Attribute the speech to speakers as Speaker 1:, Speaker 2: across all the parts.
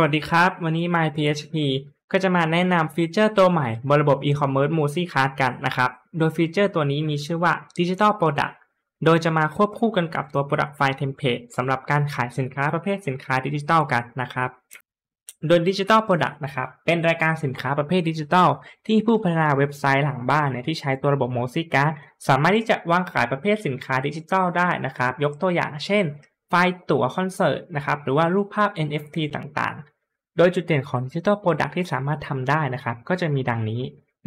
Speaker 1: สวัสดีครับ วันนี้ My PHP ก็จะมาแนะนำฟีเจอร์ตัวใหม่บนระบบ e-commerce m o s i c a r d กันนะครับ โดยฟีเจอร์ตัวนี้มีชื่อว่า Digital Product โดยจะมาควบคู่กันกับตัว Product File Template สำหรับการขายสินค้าประเภทสินค้าดิจิทัลกันนะครับ โดย Digital Product นะครับ เป็นรายการสินค้าประเภทดิจิทัลที่ผู้พัฒนาเว็บไซต์หลังบ้านเนี่ยที่ใช้ตัวระบบ m o s i c a r d สามารถที่จะวางขายประเภทสินค้าดิจิทัลได้นะครับ ยกตัวอย่างเช่นไฟล์ตั๋วคอนเสิร์ตนะครับหรือว่ารูปภาพ NFT ต่างๆ โดยจุดเด่นของดิจิทัลโปรดักที่สามารถทำได้นะครับ ก็จะมีดังนี้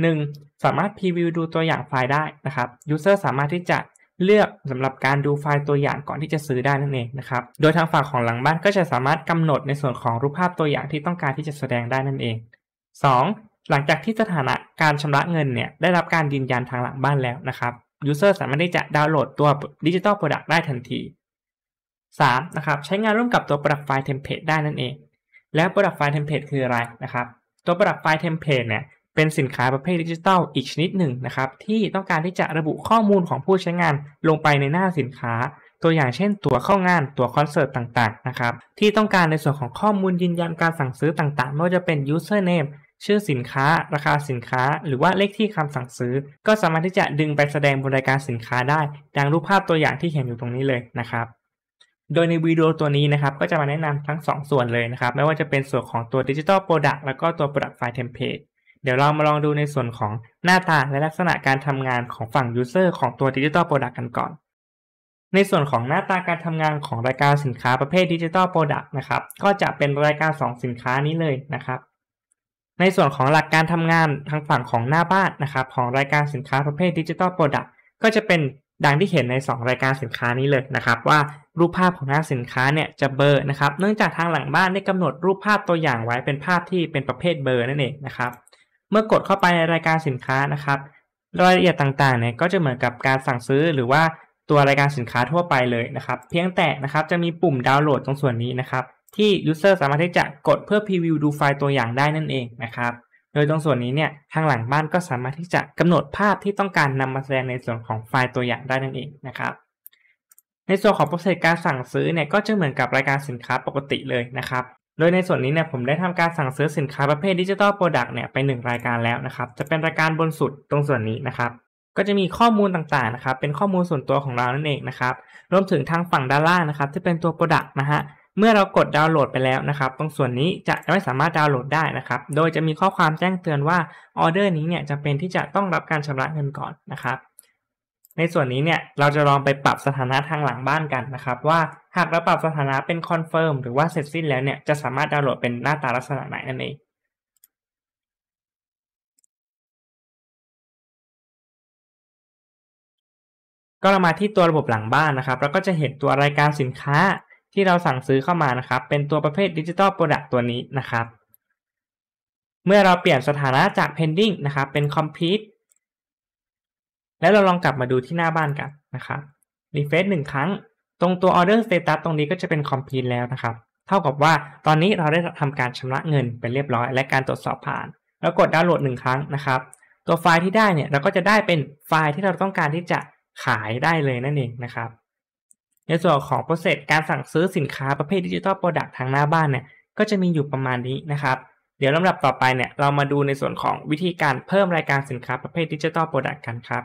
Speaker 1: 1. สามารถพรีวิวดูตัวอย่างไฟล์ได้นะครับยูเซอร์สามารถที่จะเลือกสำหรับการดูไฟล์ตัวอย่างก่อนที่จะซื้อได้นั่นเองนะครับโดยทางฝั่งของหลังบ้านก็จะสามารถกำหนดในส่วนของรูปภาพตัวอย่างที่ต้องการที่จะแสดงได้นั่นเอง 2. หลังจากที่สถานะการชำระเงินเนี่ยได้รับการยืนยันทางหลังบ้านแล้วนะครับยูเซอร์สามารถที่จะดาวน์โหลดตัวดิจิอลโปรดักต์ได้ทันที 3. นะครับใช้งานร่วมกับตัวปรับไฟล์เทมเพลตได้นั่นเอง แล้วปรับไฟล์เทมเพลตคืออะไรนะครับ ตัวปรับไฟล์เทมเพลตเนี่ยเป็นสินค้าประเภทดิจิทัลอีกชนิดหนึ่งนะครับที่ต้องการที่จะระบุข้อมูลของผู้ใช้งานลงไปในหน้าสินค้า ตัวอย่างเช่น ตั๋วเข้างานตั๋วคอนเสิร์ตต่างๆนะครับที่ต้องการในส่วนของข้อมูลยืนยันการสั่งซื้อต่างๆไม่ว่าจะเป็น username ชื่อสินค้า ราคาสินค้า หรือว่าเลขที่คำสั่งซื้อ ก็สามารถที่จะดึงไปแสดงบนรายการสินค้าได้ดังรูปภาพตัวอย่างที่เห็นอยู่ตรงนี้เลยนะครับโดยในวิดีโอตัวนี้นะครับก็จะมาแนะนำทั้ง 2 ส่วนเลยนะครับ ไม่ว่าจะเป็นส่วนของตัวดิจิตอลโปรดักต์แล้วก็ตัวโปรดักต์ไฟล์เทมเพลตเดี๋ยวเรามาลองดูในส่วนของหน้าตาและลักษณะการทำงานของฝั่งยูเซอร์ของตัวดิจิตอลโปรดักต์กันก่อน ในส่วนของหน้าตาการทำงานของรายการสินค้าประเภทดิจิตอลโปรดักต์นะครับก็จะเป็นรายการ 2 สินค้านี้เลยนะครับ ในส่วนของหลักการทำงานทางฝั่งของหน้าบ้านนะครับของรายการสินค้าประเภทดิจิตอลโปรดักต์ก็จะเป็นดังที่เห็นใน 2 รายการสินค้านี้เลยนะครับ ว่ารูปภาพของทางสินค้าเนี่ยจะเบอร์นะครับ เนื่องจากทางหลังบ้านได้กำหนดรูปภาพตัวอย่างไว้เป็นภาพที่เป็นประเภทเบอร์นั่นเองนะครับ เมื่อกดเข้าไปในรายการสินค้านะครับ รายละเอียดต่างๆเนี่ยก็จะเหมือนกับการสั่งซื้อหรือว่าตัวรายการสินค้าทั่วไปเลยนะครับ เพียงแต่นะครับจะมีปุ่มดาวน์โหลดตรงส่วนนี้นะครับ ที่ยูเซอร์สามารถที่จะกดเพื่อพรีวิวดูไฟล์ตัวอย่างได้นั่นเองนะครับโดยตรงส่วนนี้เนี่ยทางหลังบ้านก็สามารถที่จะกำหนดภาพที่ต้องการนำมาแสดงในส่วนของไฟล์ตัวอย่างได้นั่นเองนะครับ ในส่วนของโปรเซสการสั่งซื้อเนี่ยก็จะเหมือนกับรายการสินค้าปกติเลยนะครับ โดยในส่วนนี้เนี่ยผมได้ทำการสั่งซื้อสินค้าประเภทดิจิทัลโปรดักต์เนี่ยไปหนึ่งรายการแล้วนะครับจะเป็นรายการบนสุดตรงส่วนนี้นะครับ ก็จะมีข้อมูลต่างๆนะครับ เป็นข้อมูลส่วนตัวของเรานั่นเองนะครับ รวมถึงทางฝั่งด้านล่างนะครับ ที่เป็นตัวโปรดักต์นะฮะเมื่อเรากดดาวน์โหลดไปแล้วนะครับ ตรงส่วนนี้จะไม่สามารถดาวน์โหลดได้นะครับ โดยจะมีข้อความแจ้งเตือนว่าออเดอร์นี้เนี่ยจะเป็นที่จะต้องรับการชำระเงินก่อนนะครับ ในส่วนนี้เนี่ยเราจะลองไปปรับสถานะทางหลังบ้านกันนะครับ ว่าหากเราปรับสถานะเป็นคอนเฟิร์มหรือว่าเสร็จสิ้นแล้วเนี่ยจะสามารถดาวน์โหลดเป็นหน้าตาลักษณะไหนนั่นเองก็เรามาที่ตัวระบบหลังบ้านนะครับเราก็จะเห็นตัวรายการสินค้าที่เราสั่งซื้อเข้ามานะครับ เป็นตัวประเภทดิจิตอลโปรดักต์ตัวนี้นะครับ เมื่อเราเปลี่ยนสถานะจาก pending นะครับ เป็น complete แล้วเราลองกลับมาดูที่หน้าบ้านกันนะครับ refresh หนึ่งครั้ง ตรงตัว order status ตรงนี้ก็จะเป็น complete แล้วนะครับ เท่ากับว่าตอนนี้เราได้ทำการชำระเงินเป็นเรียบร้อยและการตรวจสอบผ่าน แล้วกดดาวน์โหลดหนึ่งครั้งนะครับ ตัวไฟล์ที่ได้เนี่ย เราก็จะได้เป็นไฟล์ที่เราต้องการที่จะขายได้เลยนั่นเองนะครับในส่วนของโปรเซสการสั่งซื้อสินค้าประเภทดิจิทัลโปรดักต์ทางหน้าบ้านเนี่ยก็จะมีอยู่ประมาณนี้นะครับ เดี๋ยวลำดับต่อไปเนี่ยเรามาดูในส่วนของวิธีการเพิ่มรายการสินค้าประเภทดิจิทัลโปรดักต์กันครับ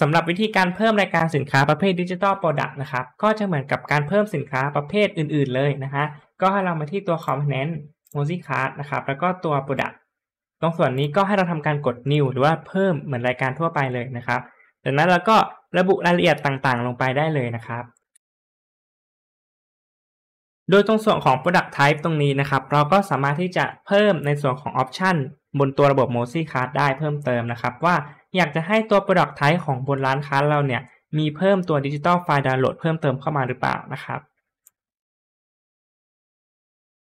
Speaker 1: สำหรับวิธีการเพิ่มรายการสินค้าประเภทดิจิทัลโปรดักต์นะครับก็จะเหมือนกับการเพิ่มสินค้าประเภทอื่นๆเลยนะฮะก็ให้เรามาที่ตัวคอมเพเนนต์โมซิคาร์นะครับแล้วก็ตัวโปรดักต์ตรงส่วนนี้ก็ให้เราทำการกด new หรือว่าเพิ่มเหมือนรายการทั่วไปเลยนะครับจากนั้นเราก็ระบุรายละเอียดต่างๆ ลงไปได้เลยนะครับโดยตรงส่วนของ product type ตรงนี้นะครับ เราก็สามารถที่จะเพิ่มในส่วนของ option บนตัวระบบ m o z i Card ได้เพิ่มเติมนะครับ ว่าอยากจะให้ตัว product type ของบนร้านค้าเราเนี่ยมีเพิ่มตัว digital file download เพิ่มเติมเข้ามาหรือเปล่านะครับ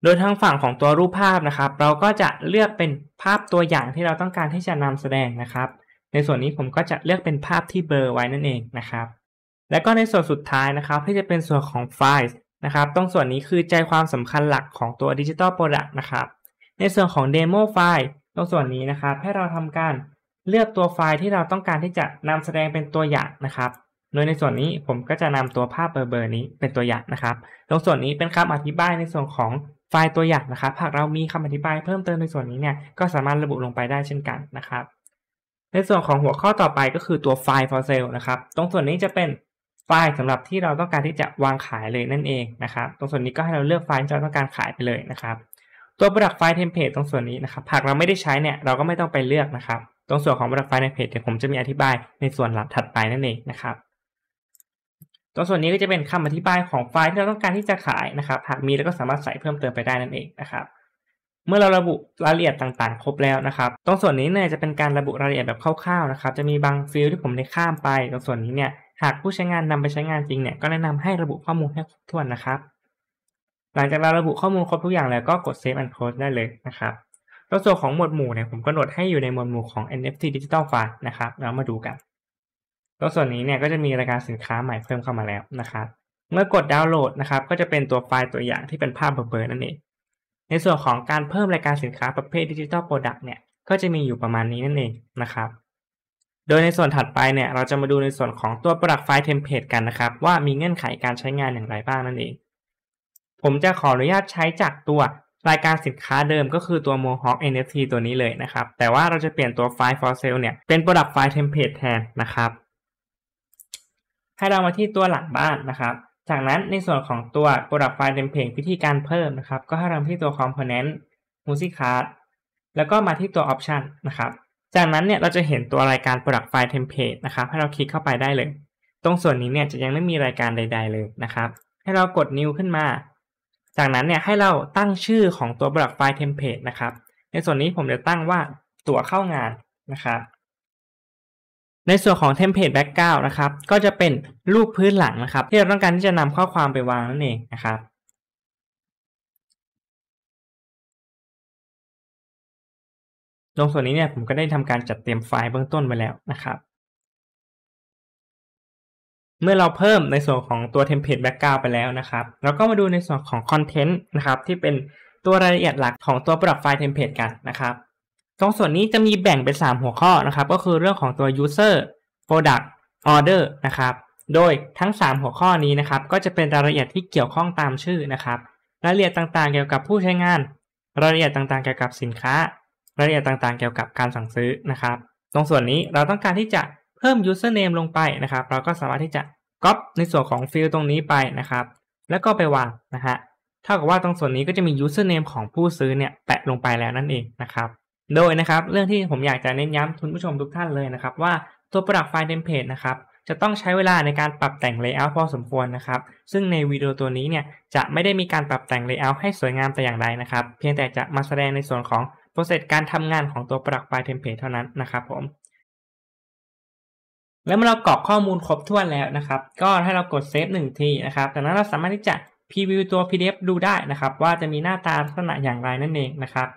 Speaker 1: โดยทางฝั่งของตัวรูปภาพนะครับ เราก็จะเลือกเป็นภาพตัวอย่างที่เราต้องการที่จะนำแสดงนะครับ ในส่วนนี้ผมก็จะเลือกเป็นภาพที่เบอร์ไว้นั่นเองนะครับ และก็ในส่วนสุดท้ายนะครับ ที่จะเป็นส่วนของไฟล์นะครับ ตรงส่วนนี้คือใจความสำคัญหลักของตัวดิจิ t ลโปรดักต์นะครับ ในส่วนของเดโมไฟล์ตรงส่วนนี้นะครับ ให้เราทำการเลือกตัวไฟล์ที่เราต้องการที่จะนำแสดงเป็นตัวอย่างนะครับ โดยในส่วนนี้ผมก็จะนำตัวภาพเบอร์นี้เป็นตัวอย่างนะครับ ตรงส่วนนี้เป็นคำอธิบายในส่วนของไฟล์ตัวอย่างนะครับหากเรามีคำอธิบายเพิ่มเติมในส่วนนี้เนี่ย ก็สามารถระบุลงไปได้เช่นกันนะครับ ในส่วนของหัวข้อต่อไปก็คือตัวไฟล์ for sale นะครับ ตรงส่วนนี้จะเป็นไฟล์สำหรับที่เราต้องการที่จะวางขายเลยนั่นเองนะครับ ตรงส่วนนี้ก็ให้เราเลือกไฟล์ที่เราต้องการขายไปเลยนะครับ ตัวบ r o d ไฟล์เทมเพลตตรงส่วนนี้นะครับหากเราไม่ได้ใช้เนี่ยเราก็ไม่ต้องไปเลือกนะครับ ตรงส่วนของบ r o d ไฟล์ i l e เพ m เดี๋ยวผมจะมีอธิบายในส่วนหลักถัดไปนั่นเองนะครับตรงส่วนนี้ก็จะเป็นคำอธิบายของไฟล์ที่เราต้องการที่จะขายนะครับหากมีเราก็สามารถใส่เพิ่มเติมไปได้นั่นเองนะครับ เมื่อเราระบุรายละเอียดต่าง ๆ ครบแล้วนะครับ ตรงส่วนนี้เนี่ยจะเป็นการระบุรายละเอียดแบบคร่าวๆนะครับ จะมีบางฟิลที่ผมได้ข้ามไป ตรงส่วนนี้เนี่ยหากผู้ใช้งานนำไปใช้งานจริงเนี่ยก็แนะนำให้ระบุข้อมูลให้ครบถ้วนนะครับ หลังจากเราระบุข้อมูลครบทุกอย่างแล้วก็กด save and close ได้เลยนะครับตัวส่วนของหมวดหมู่เนี่ยผมกำหนดให้อยู่ในหมวดหมู่ของ NFT Digital File นะครับ เรามาดูกันตัวส่วนนี้เนี่ยก็จะมีรายการสินค้าใหม่เพิ่มเข้ามาแล้วนะครับ เมื่อกดดาวน์โหลดนะครับ ก็จะเป็นตัวไฟล์ตัวอย่างที่เป็นภาพเบอร์นั่นเองในส่วนของการเพิ่มรายการสินค้าประเภทดิจิทัลโปรดักต์เนี่ยก็จะมีอยู่ประมาณนี้นั่นเองนะครับโดยในส่วนถัดไปเนี่ยเราจะมาดูในส่วนของตัวปรักไฟล์เทมเพลตกันนะครับ ว่ามีเงื่อนไขการใช้งานอย่างไรบ้างนั่นเอง ผมจะขออนุญาตใช้จากตัวรายการสินค้าเดิมก็คือตัว Mohawk NFT ตัวนี้เลยนะครับ แต่ว่าเราจะเปลี่ยนตัวไฟล์ for sale เนี่ยเป็น product file template แทนนะครับ ให้เรามาที่ตัวหลังบ้านนะครับ จากนั้นในส่วนของตัว product file template วิธีการเพิ่มนะครับ ก็ให้เราที่ตัว component music card แล้วก็มาที่ตัว option นะครับจากนั้นเนี่ย เราจะเห็นตัวรายการ product file template นะครับให้เราคลิกเข้าไปได้เลย ตรงส่วนนี้เนี่ยจะยังไม่มีรายการใด ๆ เลยนะครับ ให้เรากด new ขึ้นมา จากนั้นเนี่ยให้เราตั้งชื่อของตัว product file template นะครับ ในส่วนนี้ผมจะตั้งว่าตั๋วเข้างานนะครับ ในส่วนของเทมเพลตแบ็กกราวนะครับ ก็จะเป็นรูปพื้นหลังนะครับที่เราต้องการที่จะนำข้อความไปวางนั่นเองนะครับตรงส่วนนี้เนี่ยผมก็ได้ทำการจัดเตรียมไฟล์เบื้องต้นไว้แล้วนะครับ เมื่อเราเพิ่มในส่วนของตัวเทมเพลตแบ็กกราวไปแล้วนะครับ เราก็มาดูในส่วนของคอนเทนต์นะครับที่เป็นตัวรายละเอียดหลักของตัวปรับไฟล์เทมเพลตกันนะครับตรงส่วนนี้จะมีแบ่งเป็น 3 หัวข้อนะครับก็คือเรื่องของตัว user product order นะครับโดยทั้ง 3 หัวข้อนี้นะครับ ก็จะเป็นรายละเอียดที่เกี่ยวข้องตามชื่อนะครับ รายละเอียดต่าง ๆ เกี่ยวกับผู้ใช้งานรายละเอียดต่าง ๆเกี่ยวกับสินค้ารายละเอียดต่างๆ เกี่ยวกับการสั่งซื้อนะครับ ตรงส่วนนี้เราต้องการที่จะเพิ่ม username ลงไปนะครับ เราก็สามารถที่จะก๊อปในส่วนของฟิลตรงนี้ไปนะครับ แล้วก็ไปวางนะฮะ เท่ากับว่าตรงส่วนนี้ก็จะมี username ของผู้ซื้อเนี่ยแปะลงไปแล้วนั่นเองนะครับ โดยนะครับ เรื่องที่ผมอยากจะเน้นย้ำคุณผู้ชมทุกท่านเลยนะครับว่าตัวประดั c ไฟล์เทมเพลตนะครับจะต้องใช้เวลาในการปรับแต่ง layout พอสมควรนะครับ ซึ่งในวิดีโอตัวนี้เนี่ยจะไม่ได้มีการปรับแต่ง layout ให้สวยงามแต่อย่างใดนะครับ เพียงแต่จะมาแสดงในส่วนของ process การทำงานของตัวปรั d ไฟล์เทมเพลตเท่านั้นนะครับ ผม แล้วเมื่อเรากรอกข้อมูลครบถ้วนแล้วนะครับ ก็ให้เรากดหนึ่1ทีนะครับจากนั้นเราสามารถที่จะพรีวิวตัว PDF ดูได้นะครับ ว่าจะมีหน้าตาลักษณะอย่างไรนั่นเองนะครับ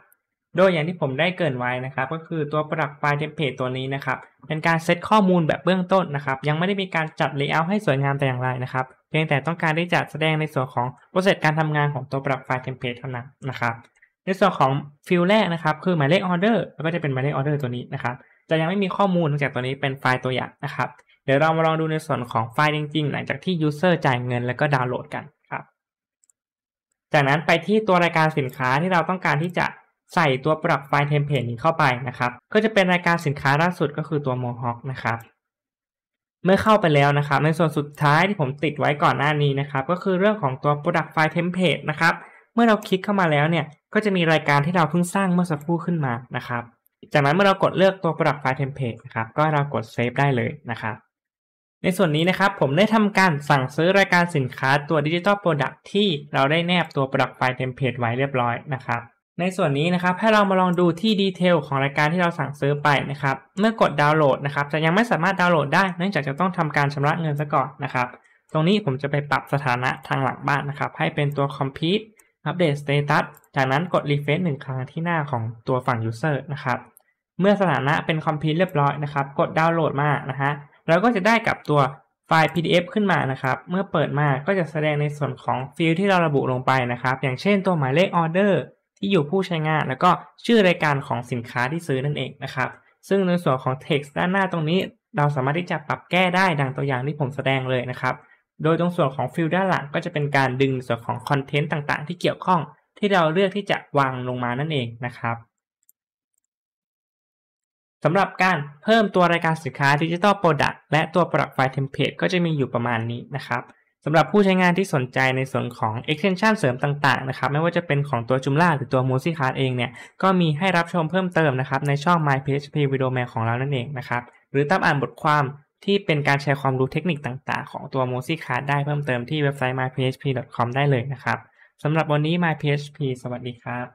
Speaker 1: โดยอย่างที่ผมได้เกินไว้นะครับ ก็คือตัวปรั d ไฟล์เทมเพลตตัวนี้นะครับ เป็นการเซตข้อมูลแบบเบื้องต้นนะครับ ยังไม่ได้มีการจัด layout ให้สวยงามแต่อย่างไรนะครับ เพียงแต่ต้องการที่จะแสดงในส่วนของ process การทำงานของตัวปรั d ไฟล์เทมเพลตเท่านั้นนะครับในส่วนของฟิลแรกนะครับคือหมายเลขออเดอร์ก็จะเป็นหมายเลขออเดอร์ตัวนี้นะครับจะยังไม่มีข้อมูลจากตัวนี้เป็นไฟล์ตัวอย่างนะครับ เดี๋ยวเรามาลองดูในส่วนของไฟล์จริงๆหลังจากที่ ยูเซอร์จ่ายเงินแล้วก็ดาวน์โหลดกันครับจากนั้นไปที่ตัวรายการสินค้าที่เราต้องการที่จะใส่ตัวปรับไฟล์เทมเพลตนี้เข้าไปนะครับ ก็จะเป็นรายการสินค้าล่าสุดก็คือตัวโมฮอคนะครับ เมื่อเข้าไปแล้วนะครับ ในส่วนสุดท้ายที่ผมติดไว้ก่อนหน้านี้นะครับ ก็คือเรื่องของตัว product file template นะครับเมื่อเราคลิกเข้ามาแล้วเนี่ย ก็จะมีรายการที่เราเพิ่งสร้างเมื่อสักครู่ขึ้นมานะครับ จากนั้นเมื่อเรากดเลือกตัวปรั d ไฟ t file t e m p นะครับ ก็เรากดเซฟได้เลยนะครับ ในส่วนนี้นะครับผมได้ทำการสั่งซื้อรายการสินค้าตัวดิจิตอลโปรดักที่เราได้แนบตัวปรั d ไฟ t file t e m p ไว้เรียบร้อยนะครับ ในส่วนนี้นะครับให้เรามาลองดูที่ดีเทลของรายการที่เราสั่งซื้อไปนะครับ เมื่อกดดาวน์โหลดนะครับ จะยังไม่สามารถดาวน์โหลดได้ เนื่องจากจะต้องทำการชำระเงินซะก่อนนะครับ ตรงนี้ผมจะไปปรับสถานะทางหลังบ้านนะครับ ให้เป็นตัวคอมพิวตอัปเดตสเตตัสจากนั้นกดรีฟรชหนึ่งครั้งที่หน้าของตัวฝั่ง User นะครับ เมื่อสถานะเป็นคอมพิวเรียบร้อยนะครับ กดดาวน์โหลดมา นะฮะเราก็จะได้กับตัวไฟล์ PDF ขึ้นมานะครับ เมื่อเปิดมาก็จะแสดงในส่วนของฟิลที่เราระบุลงไปนะครับ อย่างเช่นตัวหมายเลขออเดอร์ที่อยู่ผู้ใช้งาน แล้วก็ชื่อรายการของสินค้าที่ซื้อนั่นเองนะครับ ซึ่งในส่วนของ text ด้านหน้าตรงนี้ เราสามารถที่จะปรับแก้ได้ดังตัวอย่างที่ผมแสดงเลยนะครับโดยตรงส่วนของฟิลด้านหลังก็จะเป็นการดึงส่วนของคอนเทนต์ต่างๆที่เกี่ยวข้องที่เราเลือกที่จะวางลงมานั่นเองนะครับสำหรับการเพิ่มตัวรายการสินค้าดิจิตอลโปรดักต์และตัวปรับไฟล์เทมเพลตก็จะมีอยู่ประมาณนี้นะครับสำหรับผู้ใช้งานที่สนใจในส่วนของ extension เสริมต่างๆนะครับ ไม่ว่าจะเป็นของตัวจุลล่าหรือตัว m o z i คาร์เองเนี่ยก็มีให้รับชมเพิ่มเติมนะครับในช่อง My PHP Video Man ของเรานั่นเองนะครับ หรือตามอ่านบทความที่เป็นการแชร์ความรู้เทคนิคต่าง ๆ ของตัว m o s i c a r d ได้เพิ่มเติมที่เว็บไซต์ myphp.com ได้เลยนะครับสำหรับวันนี้ myphp สวัสดีครับ